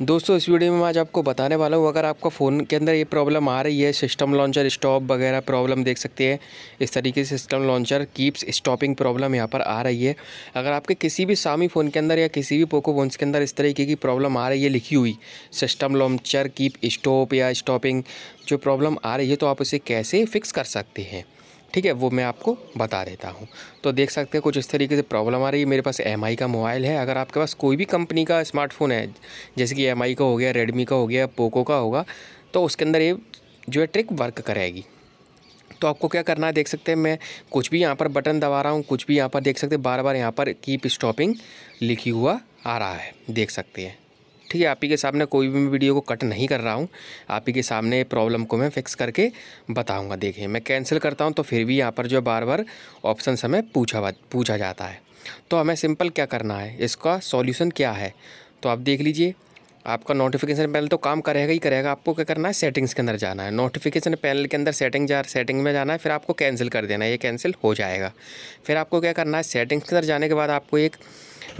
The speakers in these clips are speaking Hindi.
दोस्तों इस वीडियो में आज आपको बताने वाला हूँ अगर आपका फ़ोन के अंदर ये प्रॉब्लम आ रही है सिस्टम लॉन्चर स्टॉप वगैरह प्रॉब्लम देख सकते हैं इस तरीके से system launcher keeps stopping problem यहाँ पर आ रही है अगर आपके किसी भी सामी फ़ोन के अंदर या किसी भी पोको फोन्स के अंदर इस तरीके की प्रॉब्लम आ रही है लिखी हुई सिस्टम लॉन्चर कीप स्टॉप या स्टॉपिंग जो प्रॉब्लम आ रही है तो आप उसे कैसे फिक्स कर सकते हैं ठीक है वो मैं आपको बता देता हूँ तो देख सकते हैं कुछ इस तरीके से प्रॉब्लम आ रही है मेरे पास एम का मोबाइल है अगर आपके पास कोई भी कंपनी का स्मार्टफोन है जैसे कि एम का हो गया रेडमी का हो गया पोको का होगा तो उसके अंदर ये जो है ट्रिक वर्क करेगी तो आपको क्या करना है देख सकते हैं मैं कुछ भी यहाँ पर बटन दबा रहा हूँ कुछ भी यहाँ पर देख सकते हैं बार बार यहाँ पर कीप स्टॉपिंग लिखी हुआ आ रहा है देख सकते हैं ठीक है आप ही के सामने कोई भी मैं वीडियो को कट नहीं कर रहा हूँ आप ही के सामने प्रॉब्लम को मैं फिक्स करके बताऊँगा देखिए मैं कैंसिल करता हूँ तो फिर भी यहाँ पर जो बार बार ऑप्शन हमें पूछा पूछा जाता है तो हमें सिंपल क्या करना है इसका सॉल्यूशन क्या है तो आप देख लीजिए आपका नोटिफिकेशन पैनल तो काम करेगा ही करेगा आपको क्या करना है सेटिंग्स के अंदर जाना है नोटिफिकेशन पैनल के अंदर सेटिंग जा सेटिंग में जाना है फिर आपको कैंसिल कर देना है ये कैंसिल हो जाएगा फिर आपको क्या करना है सेटिंग्स के अंदर जाने के बाद आपको एक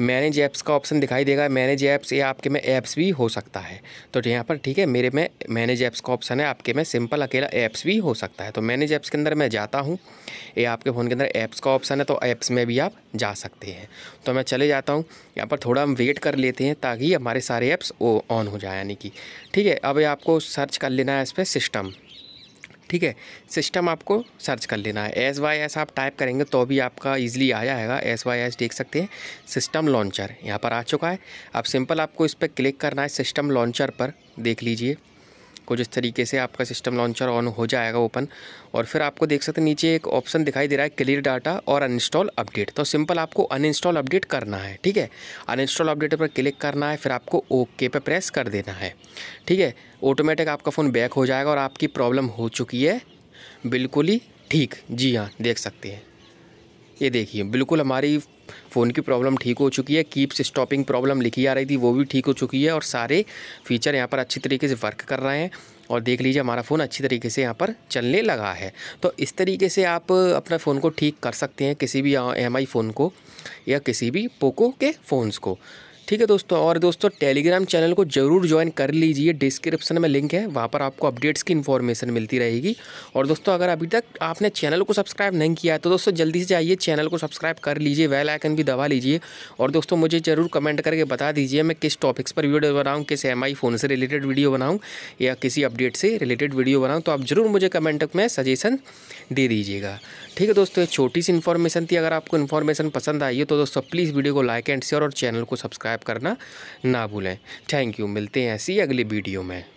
मैनेज ऐप्स का ऑप्शन दिखाई देगा मैनेज ऐप्स या आपके में ऐप्स भी हो सकता है तो यहाँ पर ठीक है मेरे में मैनेज ऐप्स का ऑप्शन है आपके में सिंपल अकेला ऐप्स भी हो सकता है तो मैनेज ऐप्स के अंदर मैं जाता हूँ ये आपके फ़ोन के अंदर ऐप्स का ऑप्शन है तो ऐप्स में भी आप जा सकते हैं तो मैं चले जाता हूँ यहाँ पर थोड़ा हम वेट कर लेते हैं ताकि हमारे सारे ऐप्स ऑन हो जाए यानी कि ठीक है अब आपको सर्च कर लेना है इस पर सिस्टम ठीक है सिस्टम आपको सर्च कर लेना है एस वाई एस आप टाइप करेंगे तो भी आपका ईजिली आ जाएगा एस वाई एस देख सकते हैं सिस्टम लॉन्चर यहाँ पर आ चुका है अब सिंपल आपको इस पर क्लिक करना है सिस्टम लॉन्चर पर देख लीजिए कुछ इस तरीके से आपका सिस्टम लॉन्चर ऑन हो जाएगा ओपन और फिर आपको देख सकते हैं नीचे एक ऑप्शन दिखाई दे रहा है क्लियर डाटा और अनइंस्टॉल अपडेट तो सिंपल आपको अनइंस्टॉल अपडेट करना है ठीक है अनइंस्टॉल अपडेट पर क्लिक करना है फिर आपको ओके पर प्रेस कर देना है ठीक है ऑटोमेटिक आपका फ़ोन बैक हो जाएगा और आपकी प्रॉब्लम हो चुकी है बिल्कुल ही ठीक जी हाँ देख सकते हैं ये देखिए बिल्कुल हमारी फ़ोन की प्रॉब्लम ठीक हो चुकी है कीप्स स्टॉपिंग प्रॉब्लम लिखी आ रही थी वो भी ठीक हो चुकी है और सारे फीचर यहाँ पर अच्छी तरीके से वर्क कर रहे हैं और देख लीजिए हमारा फ़ोन अच्छी तरीके से यहाँ पर चलने लगा है तो इस तरीके से आप अपना फ़ोन को ठीक कर सकते हैं किसी भी एम फ़ोन को या किसी भी पोको के फ़ोन्स को ठीक है दोस्तों और दोस्तों टेलीग्राम चैनल को ज़रूर ज्वाइन कर लीजिए डिस्क्रिप्शन में लिंक है वहाँ पर आपको अपडेट्स की इन्फॉर्मेशन मिलती रहेगी और दोस्तों अगर अभी तक आपने चैनल को सब्सक्राइब नहीं किया है तो दोस्तों जल्दी से जाइए चैनल को सब्सक्राइब कर लीजिए वेल आइकन भी दबा लीजिए और दोस्तों मुझे ज़रूर कमेंट करके बता दीजिए मैं किस टॉपिक्स पर वीडियो बनाऊँ किस एम फ़ोन से रिलेटेड वीडियो बनाऊँ या किसी अपडेट से रिलेटेड वीडियो बनाऊँ तो आप ज़रूर मुझे कमेंट में सजेशन दे दीजिएगा ठीक है दोस्तों छोटी सी इन्फॉर्मेशन थी अगर आपको इन्फॉर्मेशन पसंद आई है तो दोस्तों प्लीज़ वीडियो को लाइक एंड शेयर और चैनल को सब्सक्राइब सब्सक्राइब करना ना भूलें थैंक यू मिलते हैं ऐसी अगली वीडियो में